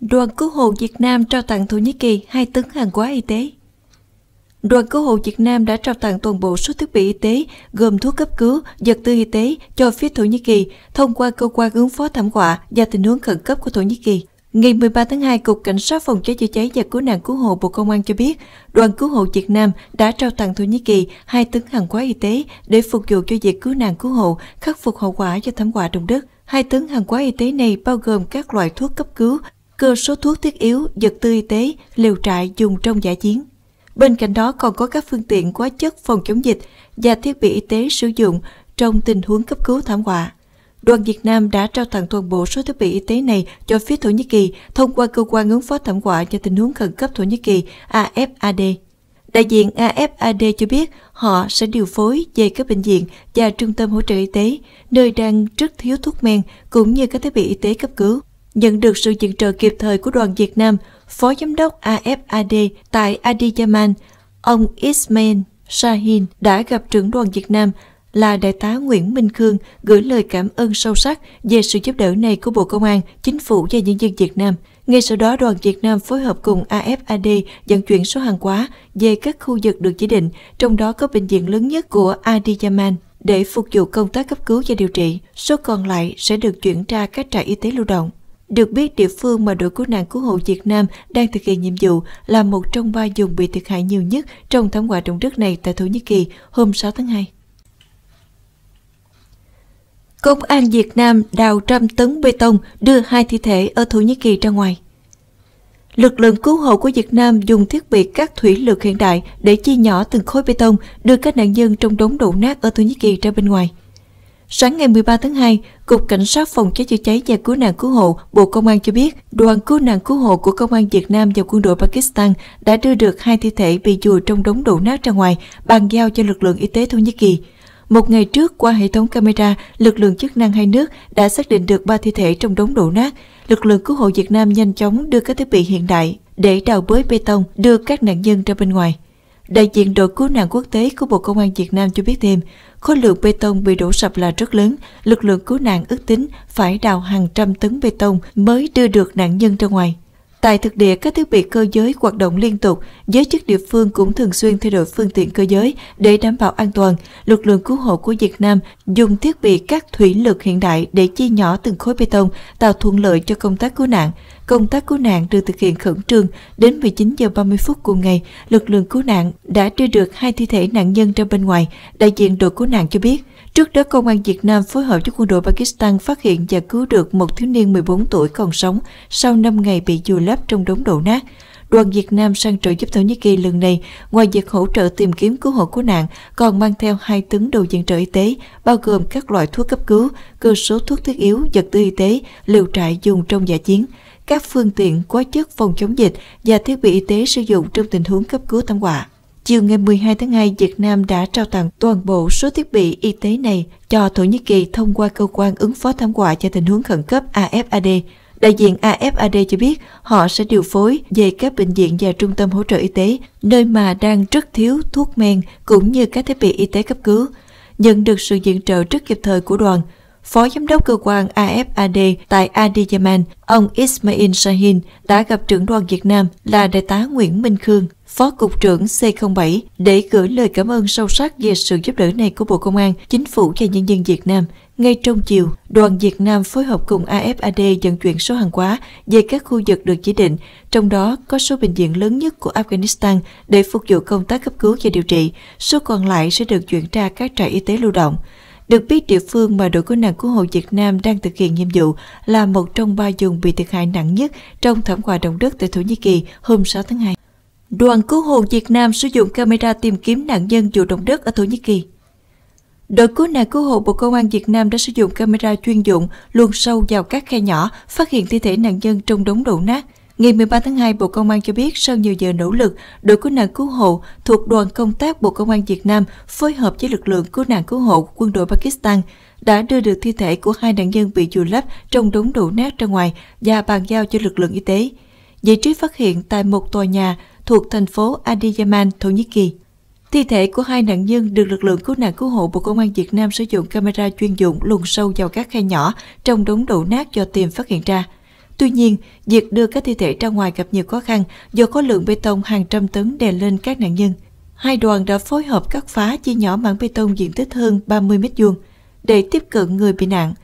Đoàn cứu hộ Việt Nam trao tặng Thổ Nhĩ Kỳ hai tấn hàng hóa y tế. Đoàn cứu hộ Việt Nam đã trao tặng toàn bộ số thiết bị y tế gồm thuốc cấp cứu, vật tư y tế cho phía Thổ Nhĩ Kỳ thông qua cơ quan ứng phó thảm họa và tình huống khẩn cấp của Thổ Nhĩ Kỳ. Ngày 13 tháng 2, Cục Cảnh sát Phòng cháy chữa cháy và Cứu nạn Cứu hộ Bộ Công an cho biết, đoàn cứu hộ Việt Nam đã trao tặng Thổ Nhĩ Kỳ hai tấn hàng hóa y tế để phục vụ cho việc cứu nạn cứu hộ, khắc phục hậu quả do thảm họa động đất. Hai tấn hàng hóa y tế này bao gồm các loại thuốc cấp cứu, cơ số thuốc thiết yếu, vật tư y tế, liều trại dùng trong giải chiến. Bên cạnh đó còn có các phương tiện quá chất phòng chống dịch và thiết bị y tế sử dụng trong tình huống cấp cứu thảm họa. Đoàn Việt Nam đã trao tặng toàn bộ số thiết bị y tế này cho phía Thổ Nhĩ Kỳ thông qua cơ quan ứng phó thảm họa cho tình huống khẩn cấp Thổ Nhĩ Kỳ AFAD. Đại diện AFAD cho biết họ sẽ điều phối về các bệnh viện và trung tâm hỗ trợ y tế, nơi đang rất thiếu thuốc men cũng như các thiết bị y tế cấp cứu. Nhận được sự viện trợ kịp thời của đoàn Việt Nam, Phó Giám đốc AFAD tại Adiyaman, ông Ismail Shahin đã gặp trưởng đoàn Việt Nam là Đại tá Nguyễn Minh Khương gửi lời cảm ơn sâu sắc về sự giúp đỡ này của Bộ Công an, Chính phủ và nhân dân Việt Nam. Ngay sau đó, đoàn Việt Nam phối hợp cùng AFAD dẫn chuyển số hàng hóa về các khu vực được chỉ định, trong đó có bệnh viện lớn nhất của Adiyaman để phục vụ công tác cấp cứu và điều trị. Số còn lại sẽ được chuyển ra các trại y tế lưu động. Được biết, địa phương mà đội cứu nạn cứu hộ Việt Nam đang thực hiện nhiệm vụ là một trong ba vùng bị thiệt hại nhiều nhất trong thảm họa động đất này tại Thổ Nhĩ Kỳ hôm 6 tháng 2. Công an Việt Nam đào trăm tấn bê tông đưa hai thi thể ở Thổ Nhĩ Kỳ ra ngoài. Lực lượng cứu hộ của Việt Nam dùng thiết bị các thủy lực hiện đại để chia nhỏ từng khối bê tông, đưa các nạn nhân trong đống đổ nát ở Thổ Nhĩ Kỳ ra bên ngoài. Sáng ngày 13 tháng 2, Cục Cảnh sát Phòng cháy chữa cháy và Cứu nạn Cứu hộ Bộ Công an cho biết, đoàn cứu nạn cứu hộ của Công an Việt Nam và quân đội Pakistan đã đưa được hai thi thể bị dùi trong đống đổ nát ra ngoài, bàn giao cho lực lượng y tế Thổ Nhĩ Kỳ. Một ngày trước, qua hệ thống camera, lực lượng chức năng hai nước đã xác định được ba thi thể trong đống đổ nát. Lực lượng cứu hộ Việt Nam nhanh chóng đưa các thiết bị hiện đại để đào bới bê tông, đưa các nạn nhân ra bên ngoài. Đại diện đội cứu nạn quốc tế của Bộ Công an Việt Nam cho biết thêm, khối lượng bê tông bị đổ sập là rất lớn, lực lượng cứu nạn ước tính phải đào hàng trăm tấn bê tông mới đưa được nạn nhân ra ngoài. Tại thực địa, các thiết bị cơ giới hoạt động liên tục, giới chức địa phương cũng thường xuyên thay đổi phương tiện cơ giới để đảm bảo an toàn. Lực lượng cứu hộ của Việt Nam dùng thiết bị các thủy lực hiện đại để chia nhỏ từng khối bê tông, tạo thuận lợi cho công tác cứu nạn. Công tác cứu nạn được thực hiện khẩn trương, đến 19 giờ 30 phút cùng ngày, lực lượng cứu nạn đã đưa được hai thi thể nạn nhân ra bên ngoài, đại diện đội cứu nạn cho biết. Trước đó, Công an Việt Nam phối hợp với quân đội Pakistan phát hiện và cứu được một thiếu niên 14 tuổi còn sống sau 5 ngày bị dù lấp trong đống đổ nát. Đoàn Việt Nam sang trợ giúp Thổ Nhĩ Kỳ lần này, ngoài việc hỗ trợ tìm kiếm cứu hộ cứu nạn, còn mang theo hai tấn đồ viện trợ y tế, bao gồm các loại thuốc cấp cứu, cơ số thuốc thiết yếu, vật tư y tế, liều trại dùng trong giả chiến các phương tiện có chất phòng chống dịch và thiết bị y tế sử dụng trong tình huống cấp cứu thảm họa. Chiều ngày 12 tháng 2, Việt Nam đã trao tặng toàn bộ số thiết bị y tế này cho Thổ Nhĩ Kỳ thông qua cơ quan ứng phó thảm họa cho tình huống khẩn cấp AFAD. Đại diện AFAD cho biết họ sẽ điều phối về các bệnh viện và trung tâm hỗ trợ y tế, nơi mà đang rất thiếu thuốc men cũng như các thiết bị y tế cấp cứu. Nhận được sự viện trợ rất kịp thời của đoàn, Phó Giám đốc cơ quan AFAD tại Adiyaman, ông Ismail Shahin đã gặp trưởng đoàn Việt Nam là Đại tá Nguyễn Minh Khương, Phó Cục trưởng C07 để gửi lời cảm ơn sâu sắc về sự giúp đỡ này của Bộ Công an, Chính phủ và Nhân dân Việt Nam. Ngay trong chiều, đoàn Việt Nam phối hợp cùng AFAD dẫn chuyển số hàng hóa về các khu vực được chỉ định, trong đó có số bệnh viện lớn nhất của Afghanistan để phục vụ công tác cấp cứu và điều trị, số còn lại sẽ được chuyển ra các trại y tế lưu động. Được biết địa phương mà đội cứu nạn cứu hộ Việt Nam đang thực hiện nhiệm vụ là một trong ba vùng bị thiệt hại nặng nhất trong thảm họa động đất tại Thổ Nhĩ Kỳ hôm 6 tháng 2. Đoàn cứu hộ Việt Nam sử dụng camera tìm kiếm nạn nhân vụ động đất ở Thổ Nhĩ Kỳ. Đội cứu nạn cứu hộ Bộ Công an Việt Nam đã sử dụng camera chuyên dụng luồn sâu vào các khe nhỏ, phát hiện thi thể nạn nhân trong đống đổ nát – Ngày 13 tháng 2, Bộ Công an cho biết sau nhiều giờ nỗ lực, đội cứu nạn cứu hộ thuộc đoàn công tác Bộ Công an Việt Nam phối hợp với lực lượng cứu nạn cứu hộ quân đội Pakistan đã đưa được thi thể của hai nạn nhân bị vùi lấp trong đống đổ nát ra ngoài và bàn giao cho lực lượng y tế. Vị trí phát hiện tại một tòa nhà thuộc thành phố Adiyaman, Thổ Nhĩ Kỳ. Thi thể của hai nạn nhân được lực lượng cứu nạn cứu hộ Bộ Công an Việt Nam sử dụng camera chuyên dụng luồn sâu vào các khe nhỏ trong đống đổ nát do tìm phát hiện ra. Tuy nhiên, việc đưa các thi thể ra ngoài gặp nhiều khó khăn do có lượng bê tông hàng trăm tấn đè lên các nạn nhân. Hai đoàn đã phối hợp cắt phá chia nhỏ mảng bê tông diện tích hơn 30 mét vuông để tiếp cận người bị nạn.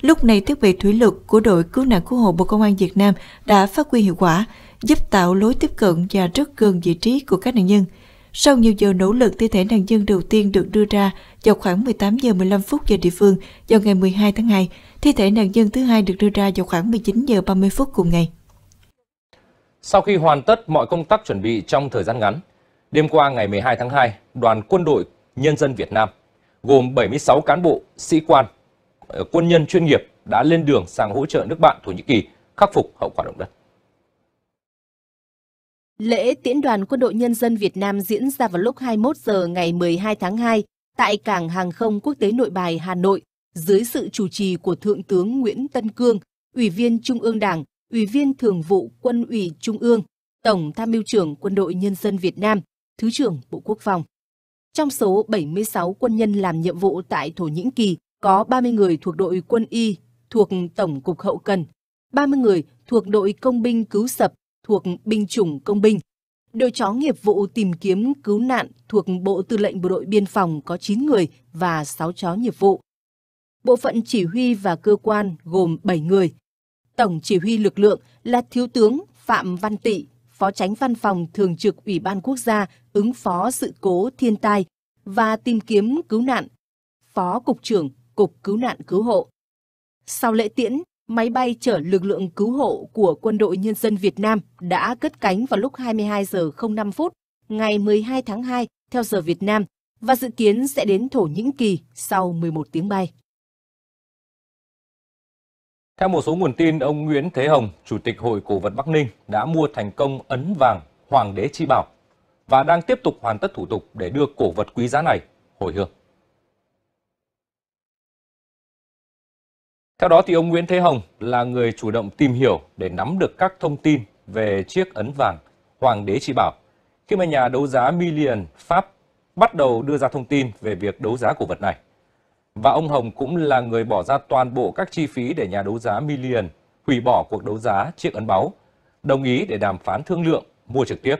Lúc này thiết bị thủy lực của đội cứu nạn cứu hộ Bộ Công an Việt Nam đã phát huy hiệu quả, giúp tạo lối tiếp cận và rất gần vị trí của các nạn nhân. Sau nhiều giờ nỗ lực, thi thể nạn nhân đầu tiên được đưa ra vào khoảng 18 giờ 15 phút giờ địa phương vào ngày 12 tháng 2. Thi thể nạn nhân thứ hai được đưa ra vào khoảng 19 giờ 30 phút cùng ngày. Sau khi hoàn tất mọi công tác chuẩn bị trong thời gian ngắn, đêm qua ngày 12 tháng 2, đoàn quân đội nhân dân Việt Nam gồm 76 cán bộ, sĩ quan, ờ, quân nhân chuyên nghiệp đã lên đường sang hỗ trợ nước bạn Thổ Nhĩ Kỳ khắc phục hậu quả động đất. Lễ tiễn đoàn quân đội nhân dân Việt Nam diễn ra vào lúc 21 giờ ngày 12 tháng 2 tại Cảng Hàng không Quốc tế Nội Bài, Hà Nội, dưới sự chủ trì của Thượng tướng Nguyễn Tân Cương, Ủy viên Trung ương Đảng, Ủy viên Thường vụ Quân ủy Trung ương, Tổng Tham mưu trưởng Quân đội Nhân dân Việt Nam, Thứ trưởng Bộ Quốc phòng. Trong số 76 quân nhân làm nhiệm vụ tại Thổ Nhĩ Kỳ, có 30 người thuộc đội quân y, thuộc Tổng cục Hậu Cần, 30 người thuộc đội công binh cứu sập thuộc binh chủng công binh. Đội chó nghiệp vụ tìm kiếm cứu nạn thuộc Bộ Tư lệnh Bộ đội Biên phòng có 9 người và 6 chó nghiệp vụ. Bộ phận chỉ huy và cơ quan gồm 7 người. Tổng chỉ huy lực lượng là Thiếu tướng Phạm Văn Tị, Phó tránh Văn phòng Thường trực Ủy ban Quốc gia ứng phó sự cố thiên tai và tìm kiếm cứu nạn, Phó Cục trưởng Cục Cứu nạn Cứu hộ. Sau lễ tiễn, máy bay chở lực lượng cứu hộ của Quân đội Nhân dân Việt Nam đã cất cánh vào lúc 22 giờ 05 phút ngày 12 tháng 2 theo giờ Việt Nam và dự kiến sẽ đến Thổ Nhĩ Kỳ sau 11 tiếng bay. Theo một số nguồn tin, ông Nguyễn Thế Hồng, Chủ tịch Hội Cổ vật Bắc Ninh đã mua thành công ấn vàng Hoàng đế Chi Bảo và đang tiếp tục hoàn tất thủ tục để đưa cổ vật quý giá này hồi hương. Theo đó thì ông Nguyễn Thế Hồng là người chủ động tìm hiểu để nắm được các thông tin về chiếc ấn vàng Hoàng đế Chi Bảo. Khi mà nhà đấu giá Million Pháp bắt đầu đưa ra thông tin về việc đấu giá của vật này. Và ông Hồng cũng là người bỏ ra toàn bộ các chi phí để nhà đấu giá Million hủy bỏ cuộc đấu giá chiếc ấn báu, đồng ý để đàm phán thương lượng mua trực tiếp.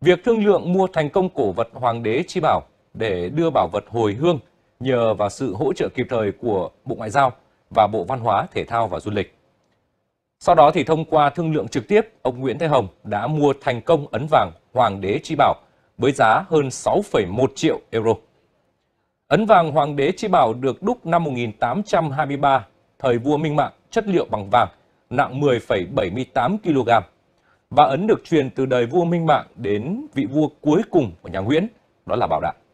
Việc thương lượng mua thành công cổ vật Hoàng đế Chi Bảo để đưa bảo vật hồi hương nhờ vào sự hỗ trợ kịp thời của Bộ Ngoại giao – và Bộ Văn hóa, Thể thao và Du lịch. Sau đó thì thông qua thương lượng trực tiếp, ông Nguyễn Thế Hồng đã mua thành công ấn vàng Hoàng đế Chi Bảo với giá hơn 6,1 triệu euro. Ấn vàng Hoàng đế Chi Bảo được đúc năm 1823, thời vua Minh Mạng, chất liệu bằng vàng, nặng 10,78 kg. Và ấn được truyền từ đời vua Minh Mạng đến vị vua cuối cùng của nhà Nguyễn, đó là Bảo Đại.